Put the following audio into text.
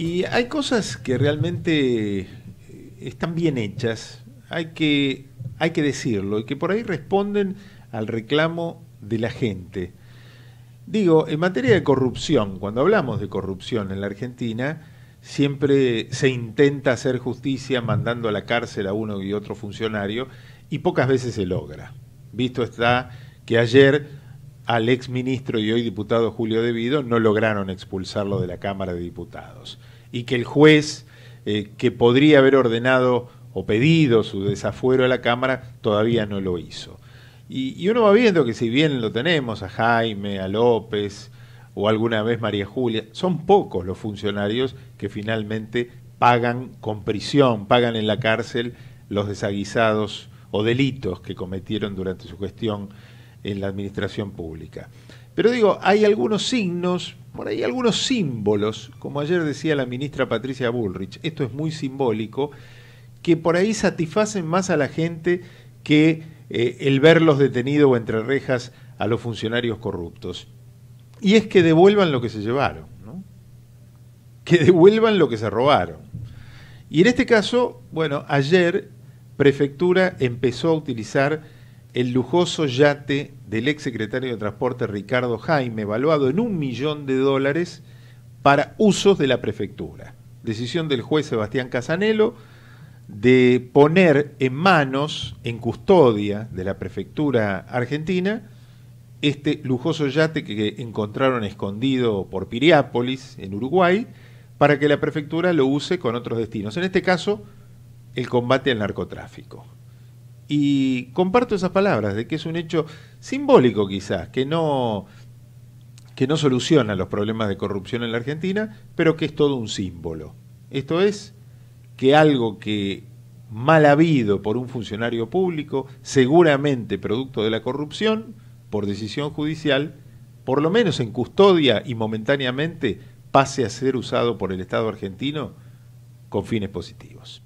Y hay cosas que realmente eh, están bien hechas, hay que, hay que decirlo, y que por ahí responden al reclamo de la gente. Digo, en materia de corrupción, cuando hablamos de corrupción en la Argentina, siempre se intenta hacer justicia mandando a la cárcel a uno y otro funcionario y pocas veces se logra. Visto está que ayer al ministro y hoy diputado Julio Devido no lograron expulsarlo de la Cámara de Diputados y que el juez eh, que podría haber ordenado o pedido su desafuero a la Cámara todavía no lo hizo. Y, y uno va viendo que si bien lo tenemos a Jaime, a López o alguna vez María Julia, son pocos los funcionarios que finalmente pagan con prisión, pagan en la cárcel los desaguisados o delitos que cometieron durante su gestión en la administración pública. Pero digo, hay algunos signos, por ahí algunos símbolos, como ayer decía la ministra Patricia Bullrich, esto es muy simbólico, que por ahí satisfacen más a la gente que eh, el verlos detenidos o entre rejas a los funcionarios corruptos. Y es que devuelvan lo que se llevaron, que devuelvan lo que se robaron. Y en este caso, bueno, ayer Prefectura empezó a utilizar el lujoso yate del ex secretario de Transporte Ricardo Jaime, evaluado en un millón de dólares para usos de la prefectura. Decisión del juez Sebastián Casanelo de poner en manos, en custodia de la prefectura argentina, este lujoso yate que encontraron escondido por Piriápolis, en Uruguay, para que la prefectura lo use con otros destinos. En este caso, el combate al narcotráfico. Y comparto esas palabras de que es un hecho simbólico quizás, que no, que no soluciona los problemas de corrupción en la Argentina, pero que es todo un símbolo. Esto es que algo que mal habido por un funcionario público, seguramente producto de la corrupción, por decisión judicial, por lo menos en custodia y momentáneamente pase a ser usado por el Estado argentino con fines positivos.